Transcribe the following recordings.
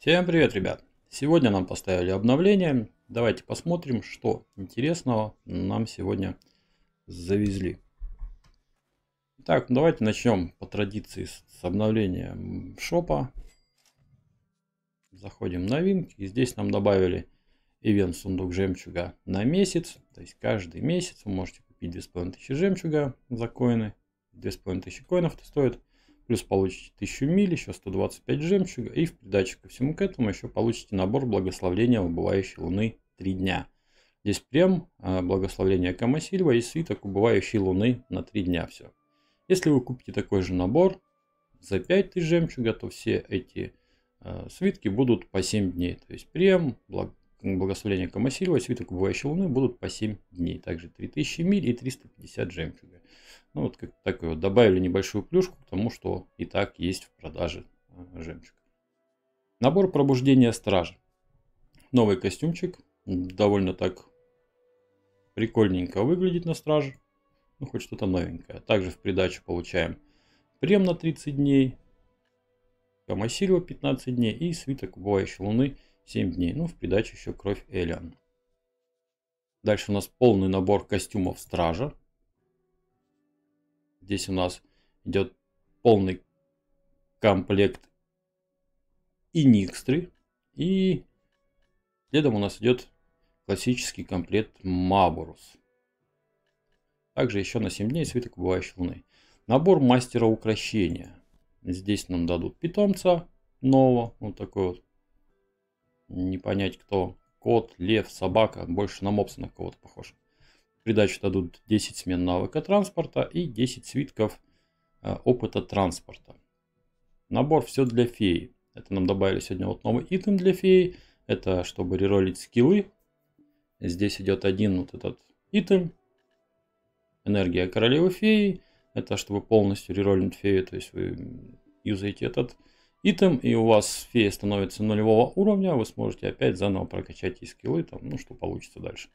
Всем привет, ребят! Сегодня нам поставили обновление. Давайте посмотрим, что интересного нам сегодня завезли. Так, давайте начнем по традиции с обновления шопа. Заходим в новинки. И здесь нам добавили ивент сундук жемчуга на месяц. То есть каждый месяц вы можете купить 2500 жемчуга за коины. 2500 коинов это стоит плюс получите 1000 миль, еще 125 жемчуга, и в придачу ко всему к этому еще получите набор благословления убывающей луны 3 дня. Здесь прям э, благословление Камасильва и свиток убывающей луны на 3 дня все. Если вы купите такой же набор за 5000 жемчуга, то все эти э, свитки будут по 7 дней. То есть прем, благ... Благословение Камасилова, свиток бывающей луны будут по 7 дней. Также 3000 миль и 350 жемчуга. Ну вот как такое вот, добавили небольшую плюшку к тому, что и так есть в продаже э, жемчуг. Набор пробуждения стражи. Новый костюмчик. Довольно так прикольненько выглядит на страже. Ну, хоть что-то новенькое. Также в придачу получаем прем на 30 дней, Камасильва 15 дней и свиток убывающей луны 7 дней. Ну, в придачу еще кровь Элиан. Дальше у нас полный набор костюмов стража. Здесь у нас идет полный комплект и Никстры. И следом у нас идет классический комплект Маборус. Также еще на 7 дней свиток бывающей луны. Набор мастера украшения. Здесь нам дадут питомца нового, вот такой вот не понять кто. Кот, лев, собака, больше на мопса на кого-то похож. придачу дадут 10 смен навыка транспорта и 10 свитков э, опыта транспорта. Набор все для феи. Это нам добавили сегодня вот новый итем для феи. Это чтобы реролить скиллы. Здесь идет один вот этот итем. Энергия королевы феи. Это чтобы полностью реролить фею. То есть вы юзаете этот итем, и у вас фея становится нулевого уровня, вы сможете опять заново прокачать и скиллы, там, ну что получится дальше.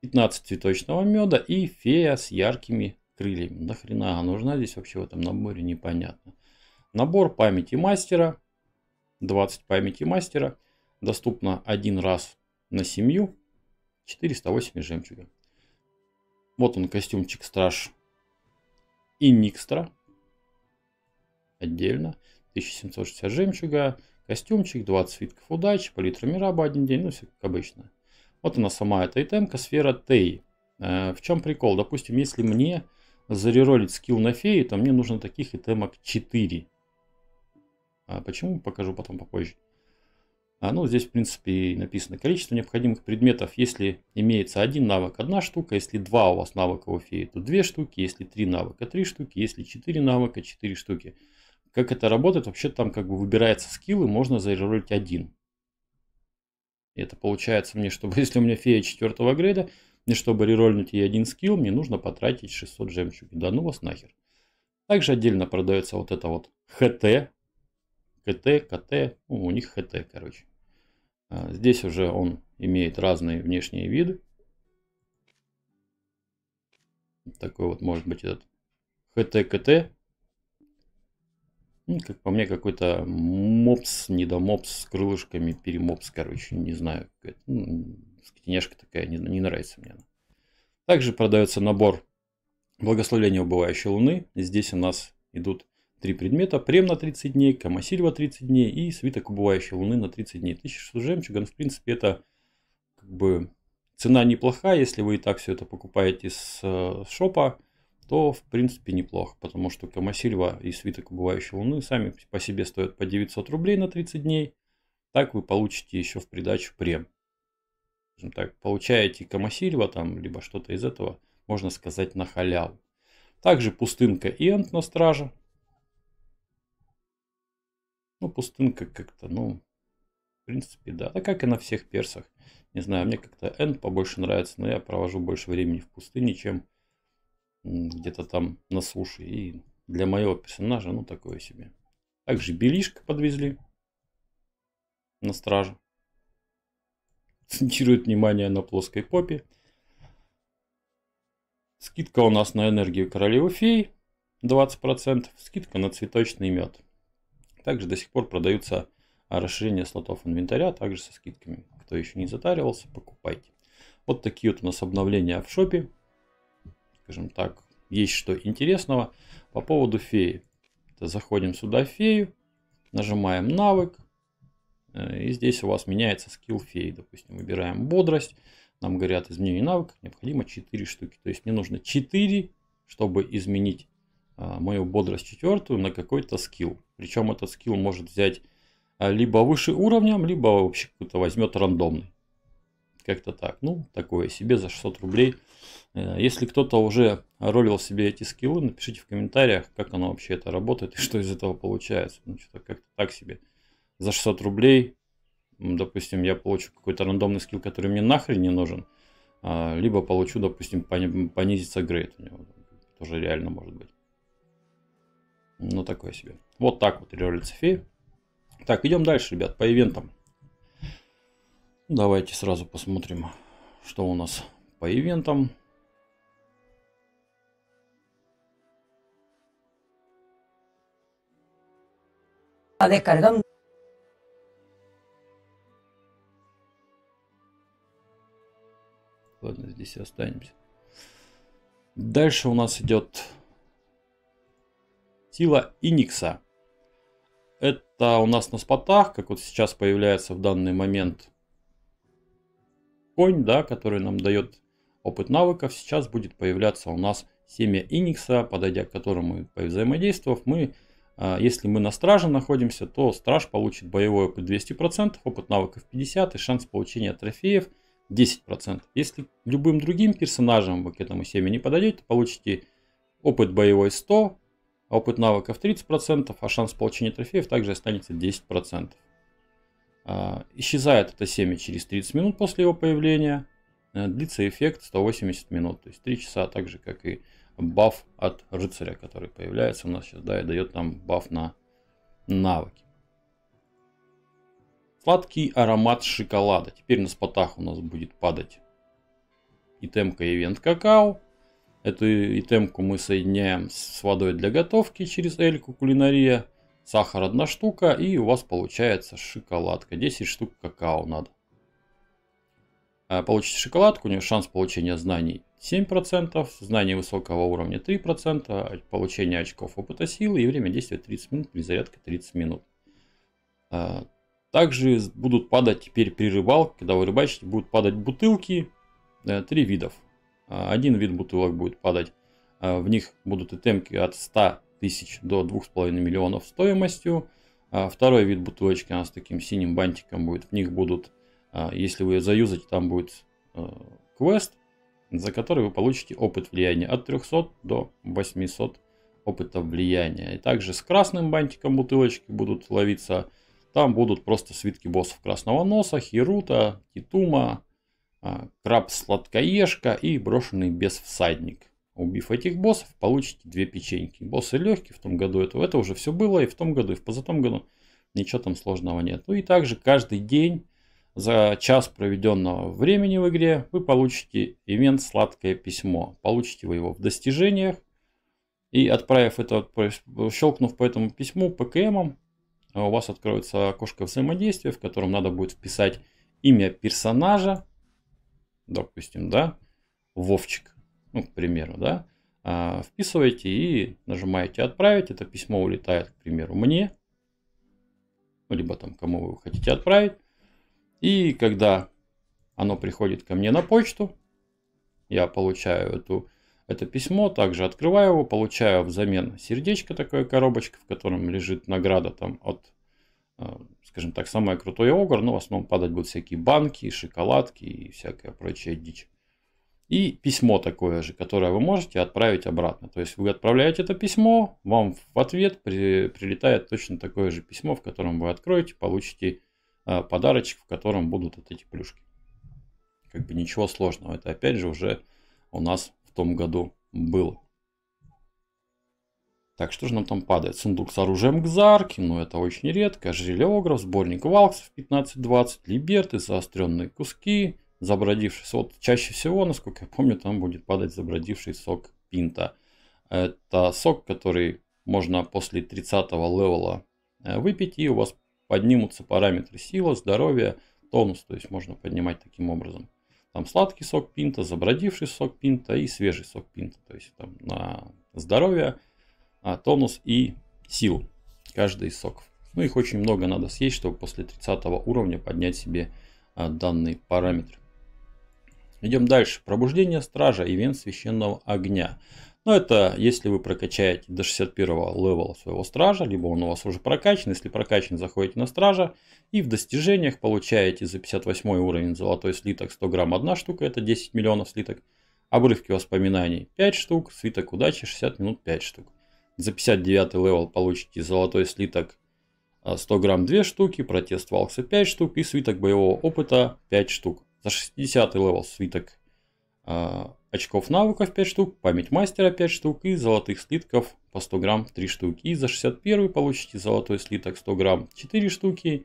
15 цветочного меда и фея с яркими крыльями. Нахрена она нужна здесь вообще в этом наборе, непонятно. Набор памяти мастера, 20 памяти мастера, доступно один раз на семью, 408 жемчуга. Вот он костюмчик страж и Никстра отдельно. 1760 жемчуга, костюмчик, 20 свитков удачи, палитра мираба один день, ну все как обычно. Вот она сама эта итемка, сфера Тей. Э, в чем прикол? Допустим, если мне зареролить скилл на феи, то мне нужно таких итемок 4. А почему, покажу потом попозже. А, ну, здесь, в принципе, написано количество необходимых предметов. Если имеется один навык, одна штука. Если два у вас навыка у феи, то две штуки. Если три навыка, три штуки. Если четыре навыка, четыре штуки. Как это работает? Вообще там как бы выбирается скилл и можно зареролить один. И это получается мне, чтобы если у меня фея четвертого грейда, мне чтобы реролить ей один скилл, мне нужно потратить 600 жемчуги. Да ну вас нахер. Также отдельно продается вот это вот ХТ. КТ, КТ, ну, у них ХТ, короче. А, здесь уже он имеет разные внешние виды. Такой вот может быть этот ХТ-КТ ну, как по мне, какой-то мопс, недомопс с крылышками, перемопс, короче, не знаю. Ну, скотиняшка такая, не, не нравится мне она. Также продается набор благословения убывающей луны. Здесь у нас идут три предмета. Прем на 30 дней, Камасильва 30 дней и свиток убывающей луны на 30 дней. 1600 жемчуган, ну, в принципе, это как бы цена неплохая, если вы и так все это покупаете с э, шопа то в принципе неплохо, потому что Камасильва и свиток убывающей луны сами по себе стоят по 900 рублей на 30 дней. Так вы получите еще в придачу прем. Скажем так, получаете Камасильва там, либо что-то из этого, можно сказать, на халяву. Также пустынка и Иент на страже. Ну, пустынка как-то, ну, в принципе, да. Да как и на всех персах. Не знаю, мне как-то N побольше нравится, но я провожу больше времени в пустыне, чем где-то там на суше. И для моего персонажа, ну, такое себе. Также Белишка подвезли на страже. Центрирует внимание на плоской попе. Скидка у нас на энергию королевы фей 20%. Скидка на цветочный мед. Также до сих пор продаются расширения слотов инвентаря, также со скидками. Кто еще не затаривался, покупайте. Вот такие вот у нас обновления в шопе скажем так, есть что интересного по поводу феи. заходим сюда в фею, нажимаем навык, э, и здесь у вас меняется скилл феи. Допустим, выбираем бодрость, нам говорят изменение навыка, необходимо 4 штуки. То есть мне нужно 4, чтобы изменить э, мою бодрость четвертую на какой-то скилл. Причем этот скилл может взять э, либо выше уровнем, либо вообще какой-то возьмет рандомный. Как-то так. Ну, такое себе за 600 рублей Э, если кто-то уже ролил себе эти скиллы, напишите в комментариях, как оно вообще это работает и что из этого получается. Ну, что-то как-то так себе. За 600 рублей, допустим, я получу какой-то рандомный скилл, который мне нахрен не нужен, а, либо получу, допустим, понизится грейд у него. Тоже реально может быть. Ну, такое себе. Вот так вот реролится фея. Так, идем дальше, ребят, по ивентам. Давайте сразу посмотрим, что у нас по ивентам. Descargando. Ладно, здесь останемся. Дальше у нас идет сила Иникса. Это у нас на спотах, как вот сейчас появляется в данный момент конь, да, который нам дает Опыт навыков сейчас будет появляться у нас семя Иникса, подойдя к которому по взаимодействовав мы, а, если мы на страже находимся, то страж получит боевой опыт 200%, опыт навыков 50% и шанс получения трофеев 10%. Если любым другим персонажем вы к этому семени подойдете, получите опыт боевой 100, а опыт навыков 30%, а шанс получения трофеев также останется 10%. А, исчезает это семя через 30 минут после его появления. Э, длится эффект 180 минут, то есть 3 часа, так же как и баф от рыцаря, который появляется у нас сейчас, да, и дает нам баф на навыки. Сладкий аромат шоколада. Теперь на спотах у нас будет падать итемка ивент какао. Эту итемку мы соединяем с водой для готовки через эльку кулинария. Сахар одна штука и у вас получается шоколадка. 10 штук какао надо. А, Получите шоколадку, у нее шанс получения знаний 7%, знание высокого уровня 3%, получение очков опыта силы и время действия 30 минут, перезарядка 30 минут. А, также будут падать теперь при рыбалке, когда вы рыбачите, будут падать бутылки, э, три видов. А, один вид бутылок будет падать, в них будут итемки от 100 тысяч до 2,5 миллионов стоимостью. Второй вид бутылочки у нас таким синим бантиком будет, в них будут а если вы ее заюзаете, там будет э, квест, за который вы получите опыт влияния от 300 до 800 опыта влияния. И также с красным бантиком бутылочки будут ловиться. Там будут просто свитки боссов Красного Носа, Хирута, титума а, Краб-сладкоежка и брошенный без всадник. Убив этих боссов, получите две печеньки. Боссы легкие в том году, это, это уже все было и в том году, и в позатом году. Ничего там сложного нет. Ну и также каждый день за час проведенного времени в игре вы получите ивент «Сладкое письмо». Получите вы его в достижениях. И отправив это, щелкнув по этому письму ПКМом, э, у вас откроется окошко взаимодействия, в котором надо будет вписать имя персонажа, допустим, да, Вовчик, ну, к примеру, да, а, вписываете и нажимаете «Отправить». Это письмо улетает, к примеру, мне, ну, либо там, кому вы хотите отправить. И когда оно приходит ко мне на почту, я получаю эту, это письмо, также открываю его, получаю взамен сердечко, такое коробочка, в котором лежит награда там от, э, скажем так, самое крутое огр, но ну, в основном падать будут всякие банки, шоколадки и всякая прочая дичь. И письмо такое же, которое вы можете отправить обратно. То есть вы отправляете это письмо, вам в ответ при, прилетает точно такое же письмо, в котором вы откроете, получите а, подарочек, в котором будут вот эти плюшки. Как бы ничего сложного. Это опять же уже у нас в том году было. Так, что же нам там падает? Сундук с оружием к зарке, ну это очень редко. Жрелеограф, сборник валксов 15-20, либерты, заостренные куски, забродившийся. Вот чаще всего, насколько я помню, там будет падать забродивший сок пинта. Это сок, который можно после 30 левела э, выпить, и у вас поднимутся параметры сила, здоровья, тонус, то есть можно поднимать таким образом. Там сладкий сок пинта, забродивший сок пинта и свежий сок пинта, то есть там на здоровье, а, тонус и силу, каждый из соков. Ну их очень много надо съесть, чтобы после 30 уровня поднять себе а, данный параметр. Идем дальше. Пробуждение стража, ивент священного огня. Но ну, это если вы прокачаете до 61 левела своего стража, либо он у вас уже прокачан. Если прокачан, заходите на стража и в достижениях получаете за 58 уровень золотой слиток 100 грамм одна штука, это 10 миллионов слиток. Обрывки воспоминаний 5 штук, слиток удачи 60 минут 5 штук. За 59 левел получите золотой слиток 100 а, грамм 2 штуки, протест валкса 5 штук и свиток боевого опыта 5 штук. За 60 левел свиток а, очков навыков 5 штук, память мастера 5 штук и золотых слитков по 100 грамм 3 штуки. И за 61 получите золотой слиток 100 грамм 4 штуки,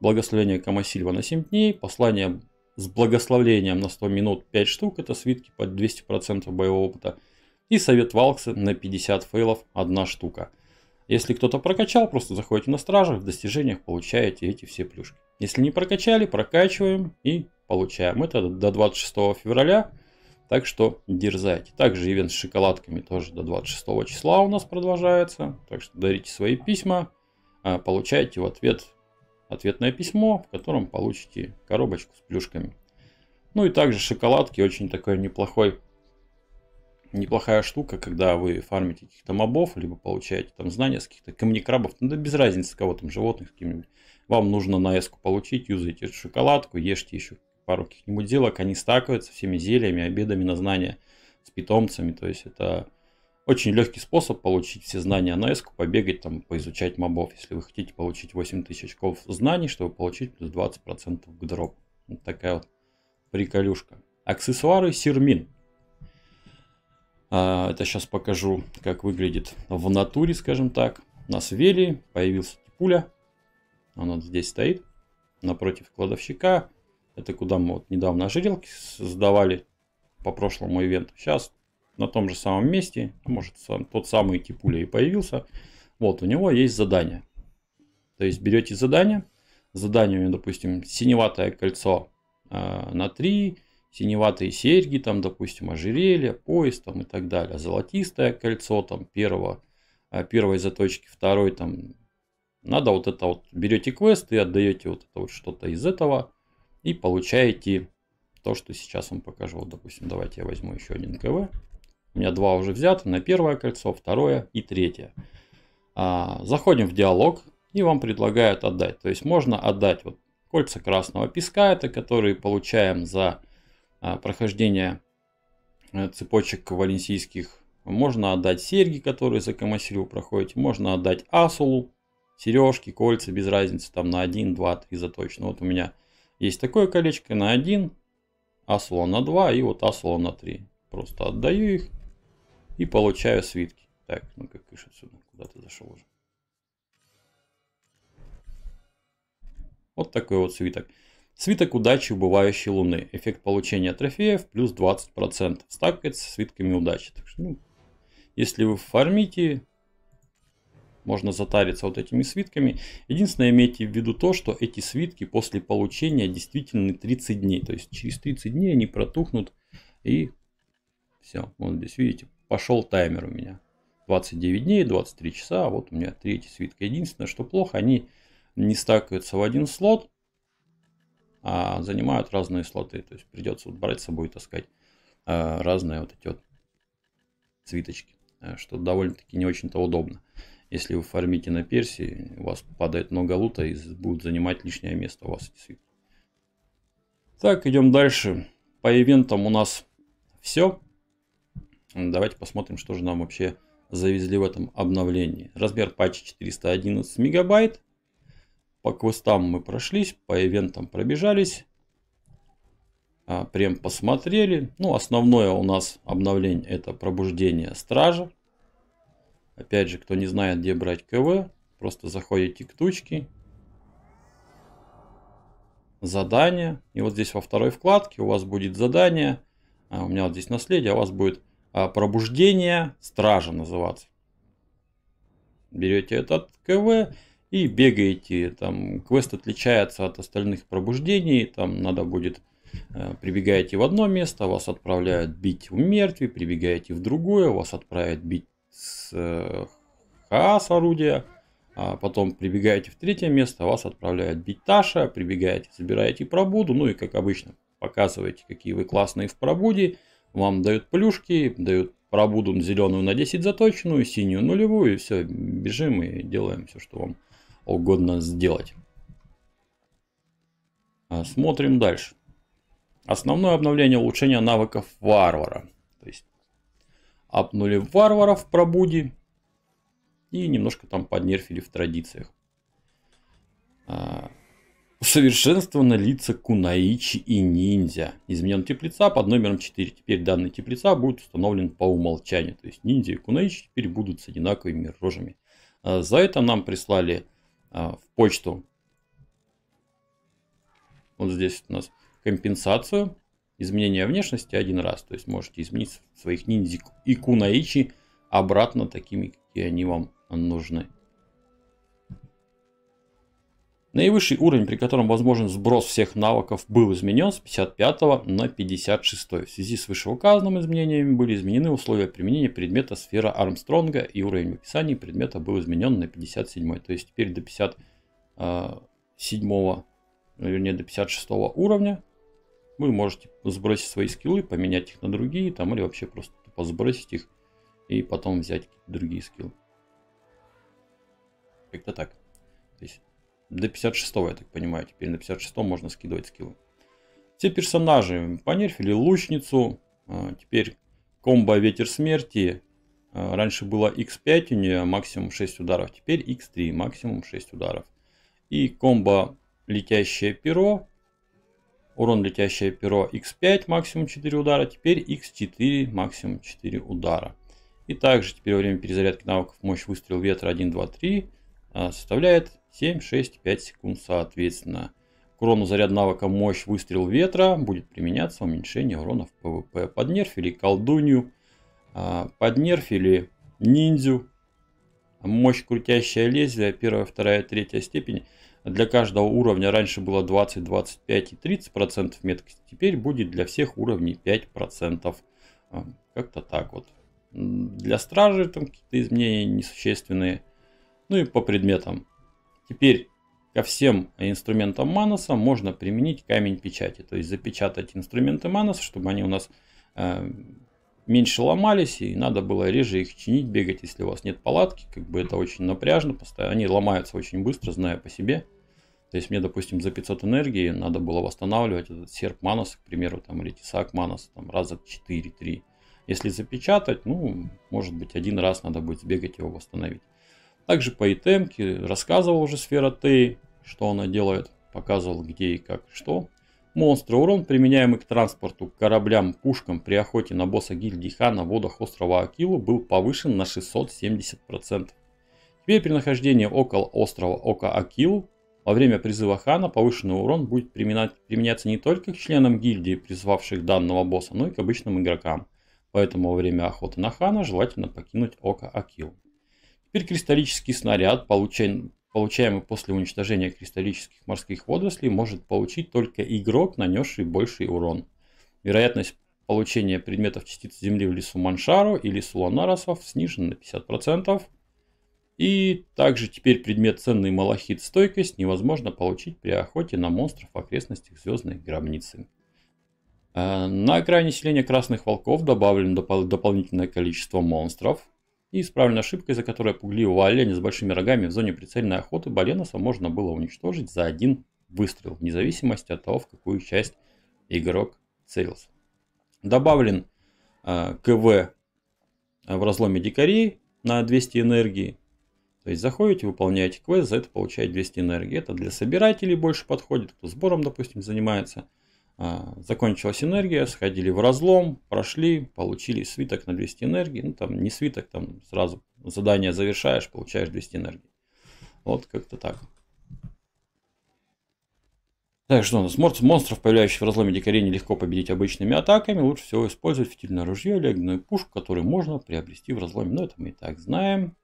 благословение Камасильва на 7 дней, послание с благословлением на 100 минут 5 штук, это свитки под 200% боевого опыта, и совет Валкса на 50 фейлов 1 штука. Если кто-то прокачал, просто заходите на стражах, в достижениях получаете эти все плюшки. Если не прокачали, прокачиваем и получаем. Это до 26 февраля так что дерзайте. Также ивент с шоколадками тоже до 26 числа у нас продолжается. Так что дарите свои письма, а, получайте в ответ ответное письмо, в котором получите коробочку с плюшками. Ну и также шоколадки очень такой неплохой неплохая штука, когда вы фармите каких-то мобов, либо получаете там знания с каких-то камнекрабов, ну да без разницы, кого там, животных какими-нибудь. Вам нужно на эску получить, юзайте шоколадку, ешьте еще пару каких-нибудь делок, они стакаются всеми зельями, обедами на знания с питомцами. То есть это очень легкий способ получить все знания на эску, побегать там, поизучать мобов. Если вы хотите получить 8000 очков знаний, чтобы получить плюс 20% к дроп. Вот такая вот приколюшка. Аксессуары Сирмин. А, это сейчас покажу, как выглядит в натуре, скажем так. У нас вели, появился пуля. Он здесь стоит, напротив кладовщика. Это куда мы вот недавно ожерелки сдавали по прошлому ивенту. Сейчас на том же самом месте, а может сам, тот самый Типуля и появился. Вот, у него есть задание. То есть берете задание, заданию, допустим, синеватое кольцо э, на 3, синеватые серьги, там, допустим, ожерелье, пояс там, и так далее, золотистое кольцо там, первого, э, первой заточки, второй там. Надо вот это вот, берете квест и отдаете вот это вот что-то из этого и получаете то, что сейчас вам покажу. Вот, допустим, давайте я возьму еще один КВ. У меня два уже взяты на первое кольцо, второе и третье. А, заходим в диалог и вам предлагают отдать. То есть можно отдать вот кольца красного песка, это которые получаем за а, прохождение э, цепочек валенсийских. Можно отдать серьги, которые за Камасилю проходите. Можно отдать асулу, сережки, кольца, без разницы, там на 1, 2, 3 заточено. Вот у меня есть такое колечко на 1, асло на 2 и вот асло на 3. Просто отдаю их и получаю свитки. Так, ну как кыш отсюда, куда ты зашел уже. Вот такой вот свиток. Свиток удачи убывающей луны. Эффект получения трофеев плюс 20%. Стакается свитками удачи. Так что, ну, если вы фармите, можно затариться вот этими свитками. Единственное, имейте в виду то, что эти свитки после получения действительно 30 дней. То есть через 30 дней они протухнут и все. Вот здесь видите, пошел таймер у меня. 29 дней, 23 часа, а вот у меня третий свитка. Единственное, что плохо, они не стакаются в один слот, а занимают разные слоты. То есть придется вот брать с собой и таскать э, разные вот эти вот свиточки, э, что довольно-таки не очень-то удобно. Если вы фармите на персе, у вас падает много лута и будут занимать лишнее место у вас. Так, идем дальше. По ивентам у нас все. Давайте посмотрим, что же нам вообще завезли в этом обновлении. Размер патча 411 мегабайт. По квестам мы прошлись, по ивентам пробежались. А, прям посмотрели. Ну, основное у нас обновление это пробуждение стража. Опять же, кто не знает, где брать КВ, просто заходите к тучке. Задание. И вот здесь во второй вкладке у вас будет задание. А у меня вот здесь наследие, а у вас будет а, пробуждение стража называться. Берете этот КВ и бегаете. Там квест отличается от остальных пробуждений. Там надо будет а, прибегаете в одно место, вас отправляют бить в мертвый, прибегаете в другое, вас отправят бить с э, ХАС орудия, а потом прибегаете в третье место, вас отправляют бить Таша, прибегаете, собираете пробуду, ну и как обычно показываете, какие вы классные в пробуде, вам дают плюшки, дают пробуду зеленую на 10 заточенную, синюю нулевую, и все, бежим и делаем все, что вам угодно сделать. А, смотрим дальше. Основное обновление улучшения навыков варвара – апнули варваров в пробуде и немножко там поднерфили в традициях. А, Усовершенствовано лица Кунаичи и ниндзя. Изменен тип лица под номером 4. Теперь данный тип лица будет установлен по умолчанию. То есть ниндзя и Кунаичи теперь будут с одинаковыми рожами. А, за это нам прислали а, в почту вот здесь у нас компенсацию изменение внешности один раз. То есть можете изменить своих ниндзя и кунаичи обратно такими, какие они вам нужны. Наивысший уровень, при котором возможен сброс всех навыков, был изменен с 55 на 56. В связи с вышеуказанными изменениями были изменены условия применения предмета сфера Армстронга и уровень в описании предмета был изменен на 57. То есть теперь до 57, э, вернее до 56 уровня вы можете сбросить свои скиллы, поменять их на другие, там, или вообще просто тупо сбросить их и потом взять другие скиллы. Как-то так. То есть до 56 я так понимаю, теперь на 56 можно скидывать скиллы. Все персонажи понерфили лучницу, а, теперь комбо ветер смерти. А, раньше было x5 у нее максимум 6 ударов, теперь x3 максимум 6 ударов. И комбо летящее перо Урон летящее перо x5 максимум 4 удара, теперь x4 максимум 4 удара. И также теперь во время перезарядки навыков мощь выстрел ветра 1, 2, 3 составляет 7, 6, 5 секунд соответственно. К заряд навыка мощь выстрел ветра будет применяться уменьшение урона в ПВП. Поднерфили колдунью, а, поднерфили ниндзю, мощь крутящее лезвие, первая, вторая, третья степень. Для каждого уровня раньше было 20, 25 и 30 процентов меткости. Теперь будет для всех уровней 5 процентов. А, как-то так вот. Для стражи там какие-то изменения несущественные. Ну и по предметам. Теперь ко всем инструментам Маноса можно применить камень печати. То есть запечатать инструменты Маноса, чтобы они у нас э, меньше ломались и надо было реже их чинить, бегать, если у вас нет палатки. Как бы это очень напряжно. Они ломаются очень быстро, знаю по себе. То есть мне, допустим, за 500 энергии надо было восстанавливать этот серп манос, к примеру, там, или тесак манос, там, раза 4-3. Если запечатать, ну, может быть, один раз надо будет сбегать его восстановить. Также по итемке рассказывал уже сфера Т, что она делает, показывал где и как что. Монстры урон, применяемый к транспорту, кораблям, пушкам при охоте на босса гильдии Ха на водах острова Акилу был повышен на 670%. Теперь при нахождении около острова Ока Акил во время призыва хана повышенный урон будет применяться не только к членам гильдии, призвавших данного босса, но и к обычным игрокам. Поэтому во время охоты на хана желательно покинуть Око Акил. Теперь кристаллический снаряд, получен, получаемый после уничтожения кристаллических морских водорослей, может получить только игрок, нанесший больший урон. Вероятность получения предметов частиц Земли в лесу Маншару или лесу Ланарасов снижена на 50%. И также теперь предмет ценный малахит стойкость невозможно получить при охоте на монстров в окрестностях звездной гробницы. А, на экране селения красных волков добавлено доп дополнительное количество монстров. И исправлена ошибка, из-за которой пугливого оленя с большими рогами в зоне прицельной охоты Баленаса можно было уничтожить за один выстрел, вне зависимости от того, в какую часть игрок целился. Добавлен э, КВ в разломе дикарей на 200 энергии то есть заходите, выполняете квест, за это получаете 200 энергии. Это для собирателей больше подходит, кто сбором, допустим, занимается. А, закончилась энергия, сходили в разлом, прошли, получили свиток на 200 энергии. Ну, там не свиток, там сразу задание завершаешь, получаешь 200 энергии. Вот как-то так. Так, что у нас? Монстров, появляющихся в разломе дикарей, нелегко победить обычными атаками. Лучше всего использовать фитильное ружье или огненную пушку, которую можно приобрести в разломе. Но ну, это мы и так знаем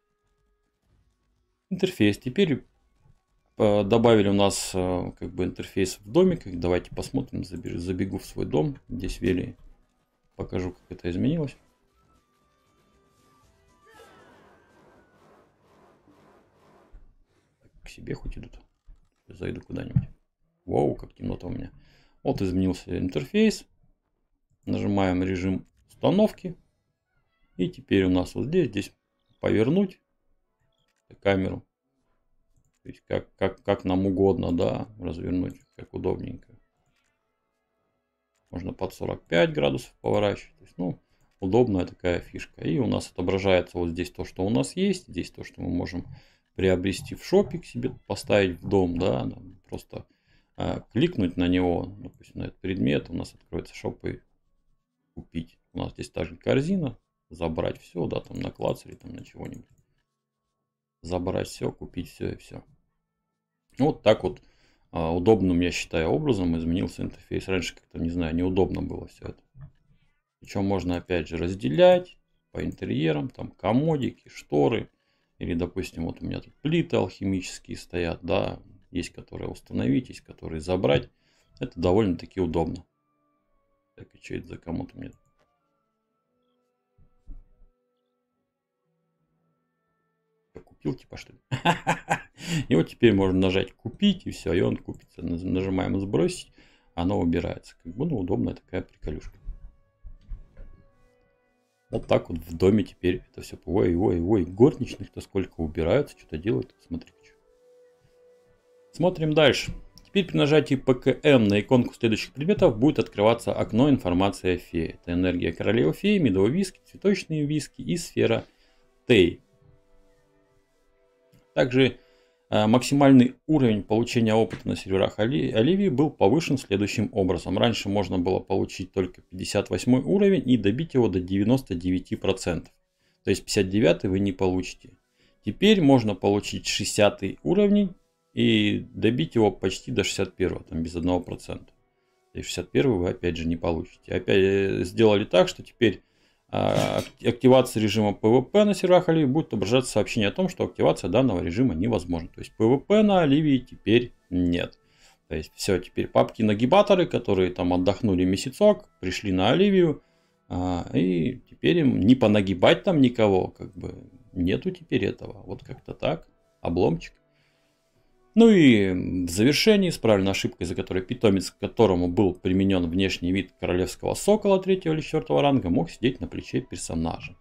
интерфейс. Теперь э, добавили у нас э, как бы интерфейс в домиках. Давайте посмотрим, забегу в свой дом. Здесь вели, покажу, как это изменилось. К себе хоть идут. Зайду куда-нибудь. Вау, как темнота у меня. Вот изменился интерфейс. Нажимаем режим установки. И теперь у нас вот здесь, здесь повернуть камеру. То есть как, как, как нам угодно, да, развернуть, как удобненько. Можно под 45 градусов поворачивать. То есть, ну, удобная такая фишка. И у нас отображается вот здесь то, что у нас есть. Здесь то, что мы можем приобрести в шопик себе, поставить в дом, да, просто э, кликнуть на него, допустим, на этот предмет, у нас откроется шоп и купить. У нас здесь также корзина, забрать все, да, там на клацере, там на чего-нибудь забрать все, купить все и все. Ну, вот так вот а, удобным, я считаю, образом изменился интерфейс. Раньше как-то, не знаю, неудобно было все это. Причем можно опять же разделять по интерьерам, там комодики, шторы. Или, допустим, вот у меня тут плиты алхимические стоят, да, есть которые установить, есть которые забрать. Это довольно-таки удобно. Так, и что это за кому-то мне. купил типа что ли? И вот теперь можно нажать купить и все, и он купится. Нажимаем сбросить, оно убирается. Как бы ну удобная такая приколюшка. Вот так вот в доме теперь это все. Ой, ой, ой, горничных-то сколько убираются, что-то делают. Смотри. Смотрим дальше. Теперь при нажатии ПКМ на иконку следующих предметов будет открываться окно информации о фее. Это энергия королевы феи, медовые виски, цветочные виски и сфера Тей. Также а, максимальный уровень получения опыта на серверах Оливии был повышен следующим образом. Раньше можно было получить только 58 уровень и добить его до 99%. То есть 59 вы не получите. Теперь можно получить 60 уровень и добить его почти до 61, там без 1%. И 61 вы опять же не получите. Опять э, сделали так, что теперь а, активации режима PvP на серверах Оливии будет отображаться сообщение о том, что активация данного режима невозможна. То есть PvP на Оливии теперь нет. То есть все, теперь папки-нагибаторы, которые там отдохнули месяцок, пришли на Оливию, а, и теперь им не понагибать там никого, как бы нету теперь этого. Вот как-то так, обломчик. Ну и в завершении исправлена ошибка, из-за которой питомец, к которому был применен внешний вид королевского сокола третьего или четвертого ранга, мог сидеть на плече персонажа.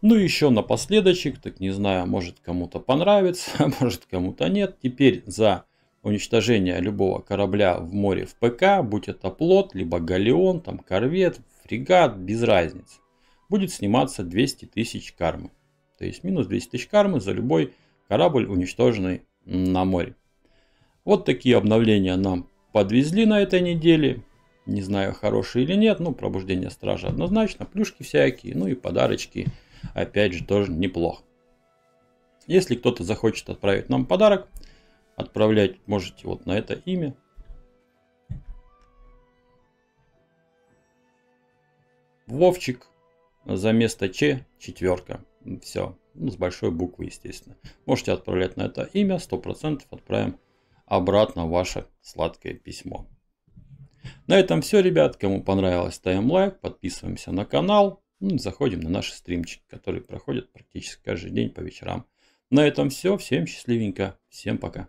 Ну и еще напоследочек, так не знаю, может кому-то понравится, а может кому-то нет. Теперь за уничтожение любого корабля в море в ПК, будь это плот, либо галеон, там корвет, фрегат, без разницы, будет сниматься 200 тысяч кармы. То есть минус 200 тысяч кармы за любой корабль, уничтоженный на море. Вот такие обновления нам подвезли на этой неделе. Не знаю, хорошие или нет, но пробуждение стражи однозначно, плюшки всякие, ну и подарочки, опять же, тоже неплохо. Если кто-то захочет отправить нам подарок, отправлять можете вот на это имя. Вовчик за место Ч четверка. Все, ну, с большой буквы, естественно. Можете отправлять на это имя, 100% отправим обратно ваше сладкое письмо. На этом все, ребят. Кому понравилось, ставим лайк, подписываемся на канал. Ну, заходим на наши стримчики, которые проходят практически каждый день по вечерам. На этом все. Всем счастливенько. Всем пока.